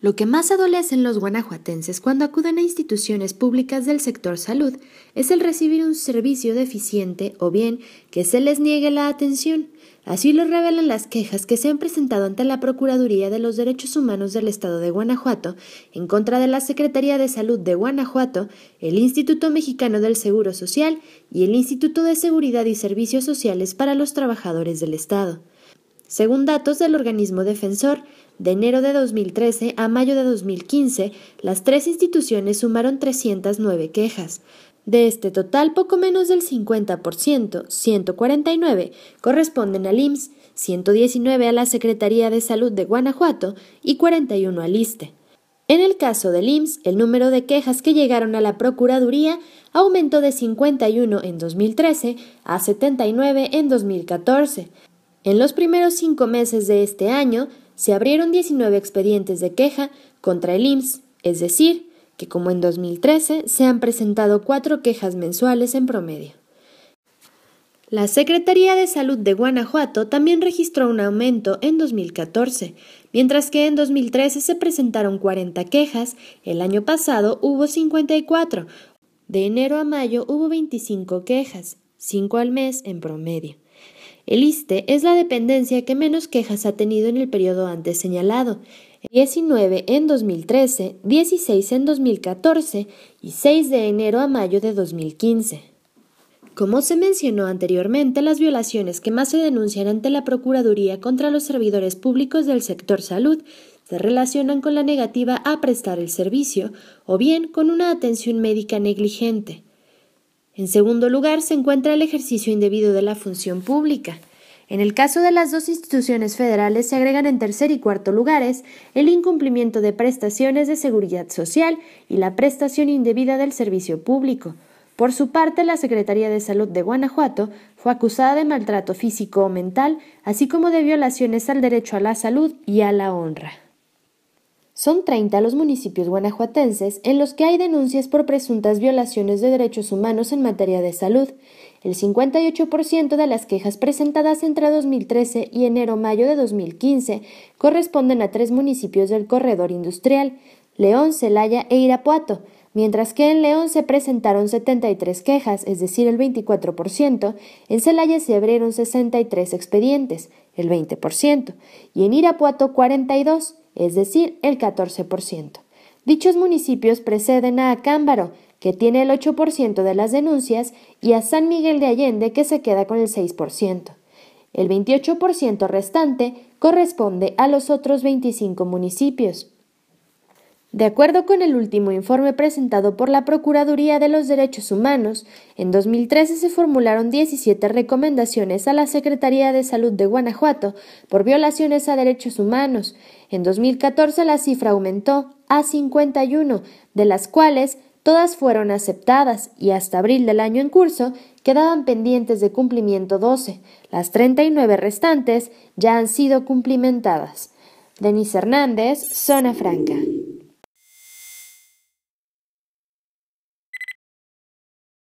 Lo que más adolecen los guanajuatenses cuando acuden a instituciones públicas del sector salud es el recibir un servicio deficiente o bien que se les niegue la atención. Así lo revelan las quejas que se han presentado ante la Procuraduría de los Derechos Humanos del Estado de Guanajuato en contra de la Secretaría de Salud de Guanajuato, el Instituto Mexicano del Seguro Social y el Instituto de Seguridad y Servicios Sociales para los Trabajadores del Estado. Según datos del organismo defensor, de enero de 2013 a mayo de 2015, las tres instituciones sumaron 309 quejas. De este total, poco menos del 50%, 149, corresponden al IMSS, 119 a la Secretaría de Salud de Guanajuato y 41 al ISTE. En el caso del IMSS, el número de quejas que llegaron a la Procuraduría aumentó de 51 en 2013 a 79 en 2014. En los primeros cinco meses de este año, se abrieron 19 expedientes de queja contra el IMSS, es decir, que como en 2013 se han presentado cuatro quejas mensuales en promedio. La Secretaría de Salud de Guanajuato también registró un aumento en 2014, mientras que en 2013 se presentaron 40 quejas, el año pasado hubo 54, de enero a mayo hubo 25 quejas, 5 al mes en promedio. El ISTE es la dependencia que menos quejas ha tenido en el periodo antes señalado, 19 en 2013, 16 en 2014 y 6 de enero a mayo de 2015. Como se mencionó anteriormente, las violaciones que más se denuncian ante la Procuraduría contra los servidores públicos del sector salud se relacionan con la negativa a prestar el servicio o bien con una atención médica negligente. En segundo lugar, se encuentra el ejercicio indebido de la función pública. En el caso de las dos instituciones federales se agregan en tercer y cuarto lugares el incumplimiento de prestaciones de seguridad social y la prestación indebida del servicio público. Por su parte, la Secretaría de Salud de Guanajuato fue acusada de maltrato físico o mental, así como de violaciones al derecho a la salud y a la honra. Son 30 los municipios guanajuatenses en los que hay denuncias por presuntas violaciones de derechos humanos en materia de salud. El 58% de las quejas presentadas entre 2013 y enero-mayo de 2015 corresponden a tres municipios del corredor industrial, León, Celaya e Irapuato, mientras que en León se presentaron 73 quejas, es decir, el 24%, en Celaya se abrieron 63 expedientes, el 20%, y en Irapuato 42, es decir, el 14%. Dichos municipios preceden a Acámbaro, que tiene el 8% de las denuncias, y a San Miguel de Allende, que se queda con el 6%. El 28% restante corresponde a los otros 25 municipios. De acuerdo con el último informe presentado por la Procuraduría de los Derechos Humanos, en 2013 se formularon 17 recomendaciones a la Secretaría de Salud de Guanajuato por violaciones a derechos humanos. En 2014 la cifra aumentó a 51, de las cuales todas fueron aceptadas y hasta abril del año en curso quedaban pendientes de cumplimiento 12. Las 39 restantes ya han sido cumplimentadas. Denise Hernández, Zona Franca.